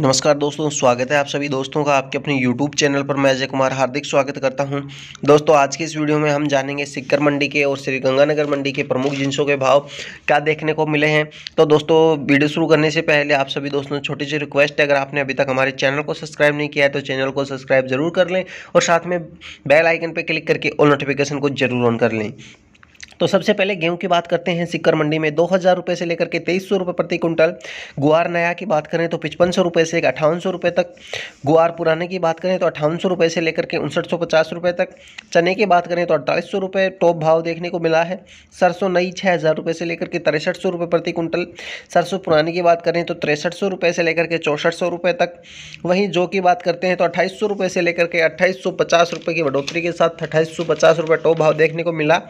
नमस्कार दोस्तों स्वागत है आप सभी दोस्तों का आपके अपने YouTube चैनल पर मैं अजय कुमार हार्दिक स्वागत करता हूं दोस्तों आज की इस वीडियो में हम जानेंगे सिक्कर मंडी के और श्री गंगानगर मंडी के प्रमुख जिनसों के भाव क्या देखने को मिले हैं तो दोस्तों वीडियो शुरू करने से पहले आप सभी दोस्तों छोटी सी रिक्वेस्ट है अगर आपने अभी तक हमारे चैनल को सब्सक्राइब नहीं किया है तो चैनल को सब्सक्राइब जरूर कर लें और साथ में बेल आइकन पर क्लिक करके ऑल नोटिफिकेशन को जरूर ऑन कर लें तो सबसे पहले गेहूं की बात करते हैं सिक्कर मंडी में दो हज़ार रुपये से लेकर के तेईस सौ रुपये प्रति कुंटल गुआर नया की बात करें तो पचपन सौ रुपये से अठावन सौ रुपये तक गुआर पुराने की बात करें तो अठावन सौ रुपये से लेकर के उनसठ सौ पचास रुपये तक चने की बात करें तो अड़तालीस सौ रुपये टॉप भाव देखने को मिला है सरसों नई छः हज़ार रुपये से लेकर के तिरसठ सौ रुपये प्रति कुंटल सरसों पुराने की बात करें तो तिरसठ सौ रुपये से लेकर के चौंसठ सौ रुपये तक वहीं जो की बात करते हैं तो अट्ठाईस सौ रुपये से लेकर के अट्ठाईस सौ पचास रुपये की बढ़ोतरी के साथ अट्ठाईस सौ पचास रुपये टॉप भाव देखने को मिला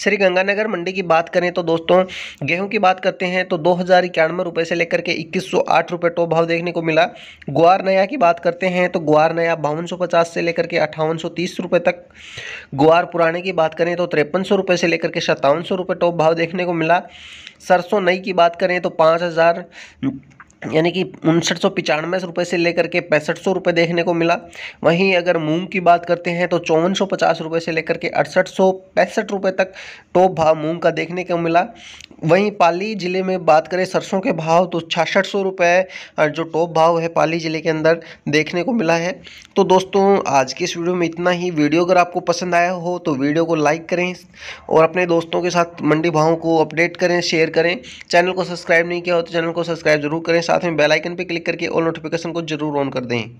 श्री गंगानगर मंडी की बात करें तो दोस्तों गेहूं की बात करते हैं तो दो हज़ार इक्यानवे रुपये से लेकर के इक्कीस सौ आठ रुपये टॉप भाव देखने को मिला ग्वार नया की बात करते हैं तो ग्वार नया बावन सौ पचास से लेकर के अट्ठावन सौ तीस रुपये तक ग्वार पुराने की बात करें तो तिरपन सौ रुपये से लेकर के सत्तावन सौ रुपये टॉप भाव देखने को मिला सरसों नई की बात करें तो पाँच हज़ार यानी कि उनसठ सौ पचानवे रुपये से लेकर के पैंसठ सौ रुपये देखने को मिला वहीं अगर मूंग की बात करते हैं तो चौवन सौ पचास रुपये से लेकर के अड़सठ सौ पैंसठ रुपये तक टॉप भाव मूंग का देखने को मिला वहीं पाली ज़िले में बात करें सरसों के भाव तो छियासठ सौ रुपये जो टॉप भाव है पाली ज़िले के अंदर देखने को मिला है तो दोस्तों आज की इस वीडियो में इतना ही वीडियो अगर आपको पसंद आया हो तो वीडियो को लाइक करें और अपने दोस्तों के साथ मंडी भावों को अपडेट करें शेयर करें चैनल को सब्सक्राइब नहीं किया हो तो चैनल को सब्सक्राइब जरूर करें साथ में बेलाइकन पर क्लिक करके ऑल नोटिफिकेशन को जरूर ऑन कर दें